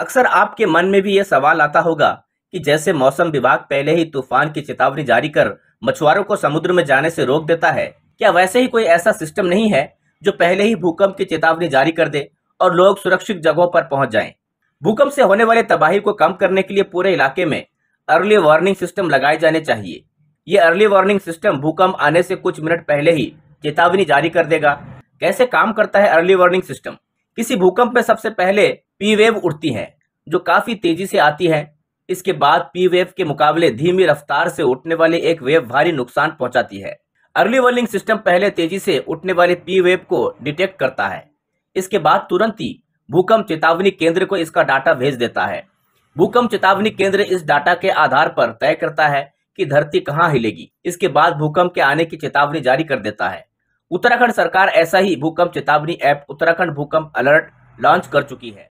अक्सर आपके मन में भी यह सवाल आता होगा कि जैसे मौसम विभाग पहले ही तूफान की चेतावनी जारी कर मछुआरों को समुद्र में जाने से रोक देता है क्या वैसे ही कोई ऐसा सिस्टम नहीं है जो पहले ही भूकंप की चेतावनी जारी कर दे और लोग सुरक्षित जगहों पर पहुंच जाएं? भूकंप से होने वाले तबाही को कम करने के लिए पूरे इलाके में अर्ली वार्निंग सिस्टम लगाए जाने चाहिए ये अर्ली वार्निंग सिस्टम भूकंप आने से कुछ मिनट पहले ही चेतावनी जारी कर देगा कैसे काम करता है अर्ली वार्निंग सिस्टम किसी भूकंप में सबसे पहले पी वेव उठती है जो काफ़ी तेजी से आती है इसके बाद पी वेव के मुकाबले धीमी रफ्तार से उठने वाले एक वेव भारी नुकसान पहुंचाती है अर्ली वर्लिंग सिस्टम पहले तेजी से उठने वाले पी वेव को डिटेक्ट करता है इसके बाद तुरंत ही भूकंप चेतावनी केंद्र को इसका डाटा भेज देता है भूकंप चेतावनी केंद्र इस डाटा के आधार पर तय करता है कि धरती कहाँ हिलेगी इसके बाद भूकंप के आने की चेतावनी जारी कर देता है उत्तराखंड सरकार ऐसा ही भूकंप चेतावनी ऐप उत्तराखंड भूकंप अलर्ट लॉन्च कर चुकी है